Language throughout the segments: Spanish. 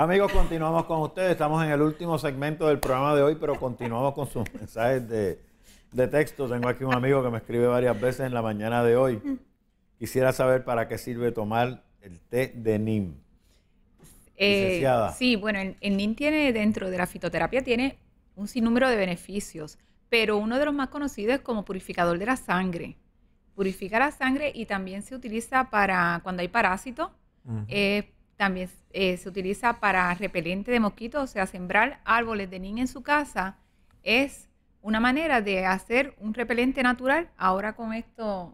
Amigos, continuamos con ustedes. Estamos en el último segmento del programa de hoy, pero continuamos con sus mensajes de, de texto. Tengo aquí un amigo que me escribe varias veces en la mañana de hoy. Mm. Quisiera saber para qué sirve tomar el té de NIM. Eh, sí, bueno, el, NIM tiene dentro de la fitoterapia tiene un sinnúmero de beneficios, pero uno de los más conocidos es como purificador de la sangre. Purifica la sangre y también se utiliza para cuando hay parásitos. También eh, se utiliza para repelente de mosquitos, o sea, sembrar árboles de nin en su casa es una manera de hacer un repelente natural. Ahora con estas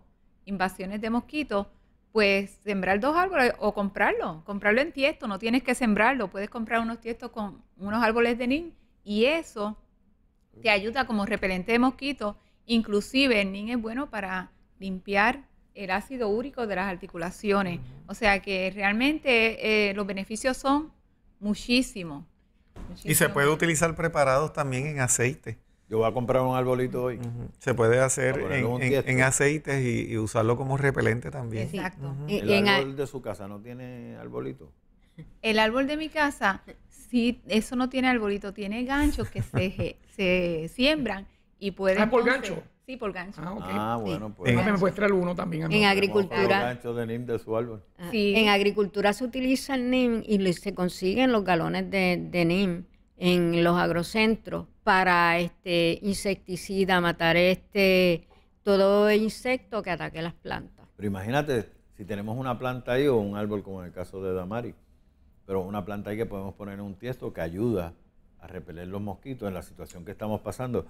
invasiones de mosquitos, pues sembrar dos árboles o comprarlo, comprarlo en tiesto, no tienes que sembrarlo, puedes comprar unos tiestos con unos árboles de nin y eso te ayuda como repelente de mosquitos. Inclusive el nin es bueno para limpiar el ácido úrico de las articulaciones. O sea que realmente eh, los beneficios son muchísimos. Muchísimo. Y se puede utilizar preparados también en aceite. Yo voy a comprar un arbolito hoy. Se puede hacer en, aceite aceites y, usarlo como repelente también. Exacto. ¿El árbol de su casa no tiene arbolito? El árbol de mi casa, sí, eso no tiene arbolito, tiene ganchos que se, se siembran y puede ah, por gancho. Sí, por gancho. Ah, ah bueno, pues. Déjame muestra el uno también. En agricultura. Gancho de NIM de su árbol. Ah, en agricultura se utiliza el NIM y se consiguen los galones de, NIM en los agrocentros para este insecticida, matar este todo insecto que ataque las plantas. Pero imagínate, si tenemos una planta ahí o un árbol como en el caso de Damari, pero una planta ahí que podemos poner en un tiesto que ayuda a repeler los mosquitos en la situación que estamos pasando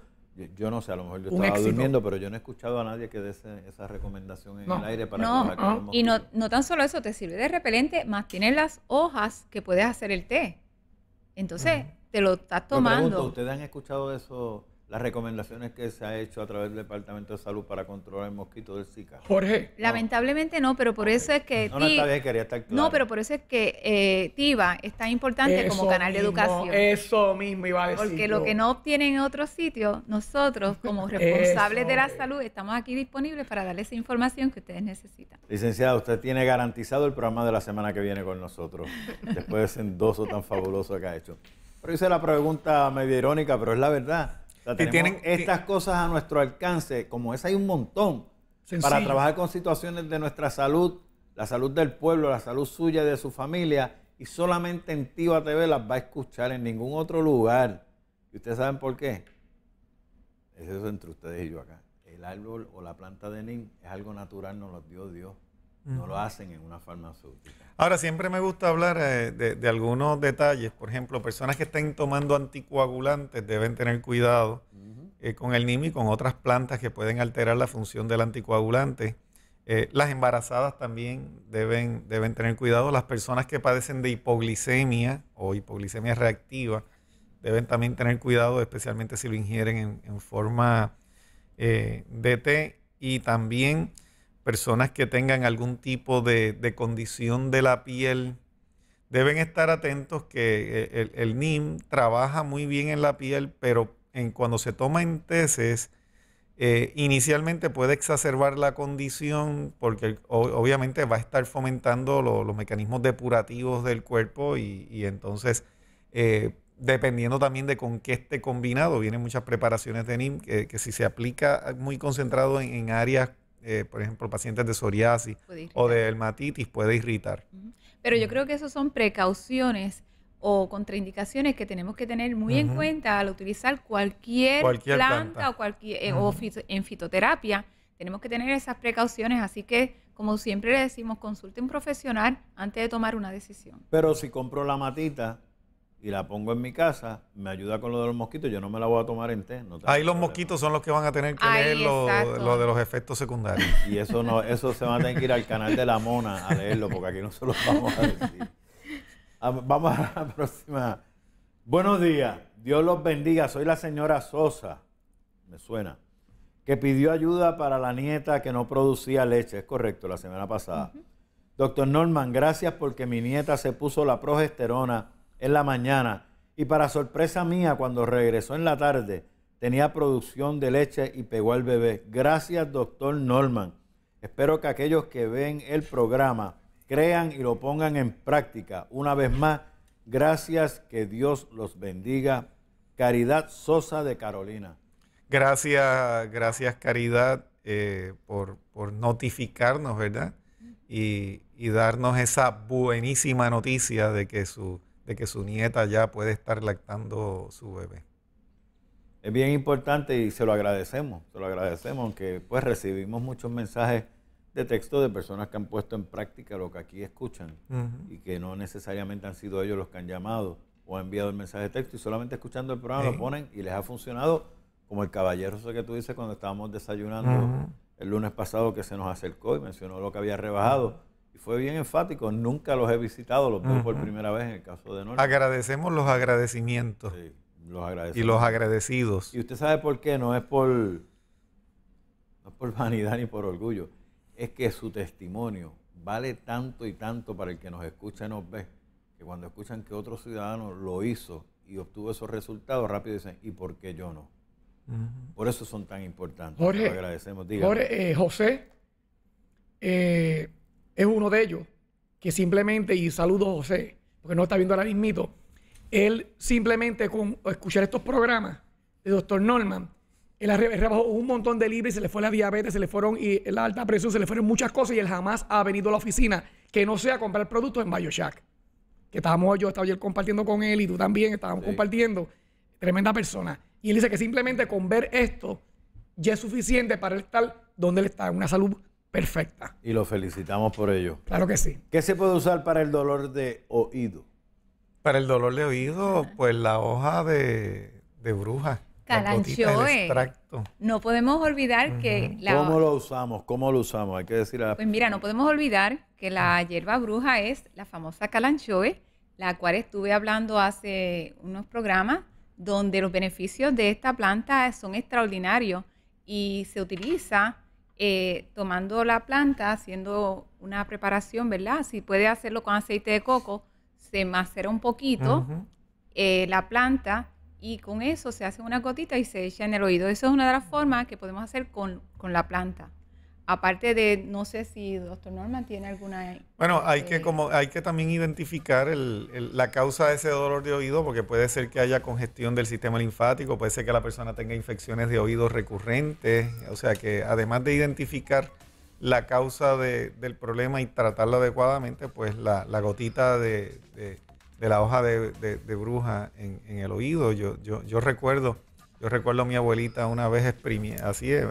yo no sé, a lo mejor yo estaba durmiendo, pero yo no he escuchado a nadie que dé esa recomendación en el aire para No, no y no, no tan solo eso, te sirve de repelente, más tienes las hojas que puedes hacer el té. Entonces, te lo estás tomando. Pregunto, ¿Ustedes han escuchado eso las recomendaciones que se ha hecho a través del Departamento de Salud para controlar el mosquito del Zika? Jorge. Lamentablemente no, pero por eso es que... No, no, bien, quería estar No, pero por eso es que eh, TIVA es tan importante como canal de educación. Eso mismo iba a decir. Porque lo que no obtienen en otros sitios, nosotros como responsables de la salud estamos aquí disponibles para darles esa información que ustedes necesitan. Licenciada, usted tiene garantizado el programa de la semana que viene con nosotros, después de ese endoso tan fabuloso que ha hecho. Pero hice la pregunta medio irónica, pero es la verdad sea, tienen estas cosas a nuestro alcance, como esa hay un montón, para trabajar con situaciones de nuestra salud, la salud del pueblo, la salud suya y de su familia, y solamente en Tiva TV las va a escuchar en ningún otro lugar. ¿Y ustedes saben por qué? Es eso entre ustedes y yo acá. El árbol o la planta de NIM es algo natural, nos lo dio Dios. No lo hacen en una farmacéutica. Ahora, siempre me gusta hablar eh, de, algunos detalles. Por ejemplo, personas que estén tomando anticoagulantes deben tener cuidado eh, con el NIMI y con otras plantas que pueden alterar la función del anticoagulante. Eh, las embarazadas también deben, deben tener cuidado. Las personas que padecen de hipoglicemia o hipoglicemia reactiva deben también tener cuidado, especialmente si lo ingieren en, en forma de té. Y también personas que tengan algún tipo de, condición de la piel deben estar atentos que eh, el, NIM trabaja muy bien en la piel, pero en, cuando se toma en tesis, eh, inicialmente puede exacerbar la condición porque obviamente va a estar fomentando los mecanismos depurativos del cuerpo y, entonces eh, dependiendo también de con qué esté combinado, vienen muchas preparaciones de NIM que, si se aplica muy concentrado en, en áreas eh, por ejemplo, pacientes de psoriasis o de dermatitis puede irritar. Pero yo creo que esas son precauciones o contraindicaciones que tenemos que tener muy en cuenta al utilizar cualquier, planta, o, cualquier, eh, en fitoterapia. Tenemos que tener esas precauciones, así que como siempre le decimos, consulte un profesional antes de tomar una decisión. Pero si compró la matita, y la pongo en mi casa, me ayuda con lo de los mosquitos, yo no me la voy a tomar en té. Ahí los mosquitos son los que van a tener que leer lo, de los efectos secundarios. Y eso no, eso se va a tener que ir al canal de la mona a leerlo, porque aquí no se lo vamos a decir. Ah, vamos a la próxima. Buenos días, Dios los bendiga. Soy la señora Sosa, me suena, que pidió ayuda para la nieta que no producía leche, es correcto, la semana pasada. Doctor Norman, gracias porque mi nieta se puso la progesterona en la mañana. Y para sorpresa mía, cuando regresó en la tarde, tenía producción de leche y pegó al bebé. Gracias, doctor Norman. Espero que aquellos que ven el programa crean y lo pongan en práctica. Una vez más, gracias, que Dios los bendiga. Caridad Sosa de Carolina. Gracias, gracias Caridad eh, por, notificarnos, ¿verdad? y darnos esa buenísima noticia de que su de que su nieta ya puede estar lactando su bebé. Es bien importante y se lo agradecemos, se lo agradecemos, aunque pues recibimos muchos mensajes de texto de personas que han puesto en práctica lo que aquí escuchan y que no necesariamente han sido ellos los que han llamado o enviado el mensaje de texto y solamente escuchando el programa lo ponen y les ha funcionado como el caballero eso que tú dices cuando estábamos desayunando el lunes pasado que se nos acercó y mencionó lo que había rebajado fue bien enfático, nunca los he visitado, los veo por primera vez en el caso de Norte. Agradecemos los agradecimientos. Sí, los Y los agradecidos. Y usted sabe por qué, no es por, por vanidad ni por orgullo, es que su testimonio vale tanto y tanto para el que nos escucha y nos ve, que cuando escuchan que otro ciudadano lo hizo y obtuvo esos resultados, rápido dicen, ¿y por qué yo no? Por eso son tan importantes. Jorge, agradecemos. Jorge, eh, José, eh, es uno de ellos, que simplemente, y saludo a José, porque no está viendo ahora mismito, él simplemente con escuchar estos programas de doctor Norman, él rebajó un montón de y se le fue la diabetes, se le fueron y la alta presión, se le fueron muchas cosas y él jamás ha venido a la oficina que no sea comprar productos en BioShack. Que estábamos yo, estaba ayer compartiendo con él y tú también, estábamos compartiendo. Tremenda persona. Y él dice que simplemente con ver esto ya es suficiente para él estar donde él está, en una salud perfecta. Y lo felicitamos por ello. Claro que sí. ¿Qué se puede usar para el dolor de oído? Para el dolor de oído, pues la hoja de, bruja. Calanchoe. No podemos olvidar que la. ¿Cómo lo usamos? ¿Cómo lo usamos? Hay que decir Pues mira, no podemos olvidar que la hierba bruja es la famosa calanchoe, la cual estuve hablando hace unos programas, donde los beneficios de esta planta son extraordinarios y se utiliza eh, tomando la planta, haciendo una preparación, ¿verdad? Si puede hacerlo con aceite de coco, se macera un poquito eh, la planta y con eso se hace una gotita y se echa en el oído. Esa es una de las formas que podemos hacer con, con la planta. Aparte de, no sé si doctor Norman tiene alguna... Bueno, hay que, eh, como, hay que también identificar la causa de ese dolor de oído, porque puede ser que haya congestión del sistema linfático, puede ser que la persona tenga infecciones de oído recurrentes, o sea que además de identificar la causa de, del problema y tratarla adecuadamente, pues la, gotita de, la hoja de, bruja en, el oído, yo, yo, yo recuerdo... Yo recuerdo a mi abuelita una vez exprimía, así, eh,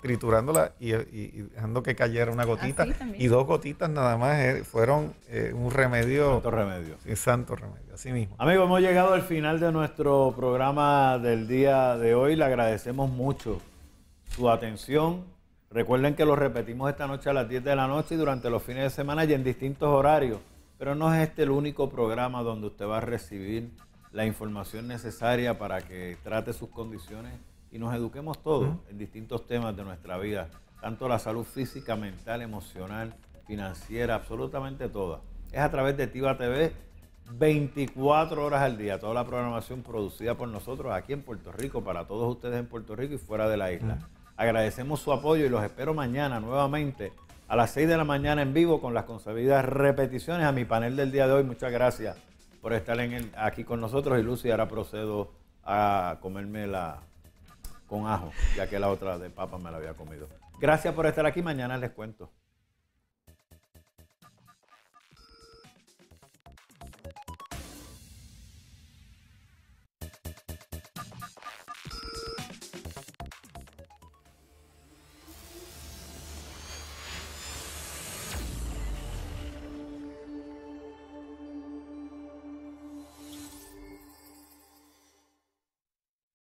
triturándola y, dejando que cayera una gotita. Y dos gotitas nada más eh, fueron eh, un remedio. Santo remedio. Un santo remedio, así mismo. Amigos, hemos llegado al final de nuestro programa del día de hoy. Le agradecemos mucho su atención. Recuerden que lo repetimos esta noche a las 10 de la noche y durante los fines de semana y en distintos horarios. Pero no es este el único programa donde usted va a recibir la información necesaria para que trate sus condiciones y nos eduquemos todos en distintos temas de nuestra vida, tanto la salud física, mental, emocional, financiera, absolutamente toda. Es a través de Tiva TV 24 horas al día, toda la programación producida por nosotros aquí en Puerto Rico, para todos ustedes en Puerto Rico y fuera de la isla. Agradecemos su apoyo y los espero mañana nuevamente a las 6 de la mañana en vivo con las concebidas repeticiones a mi panel del día de hoy. Muchas gracias por estar aquí con nosotros y Lucy, ahora procedo a comerme la, con ajo, ya que la otra de papa me la había comido. Gracias por estar aquí. Mañana les cuento.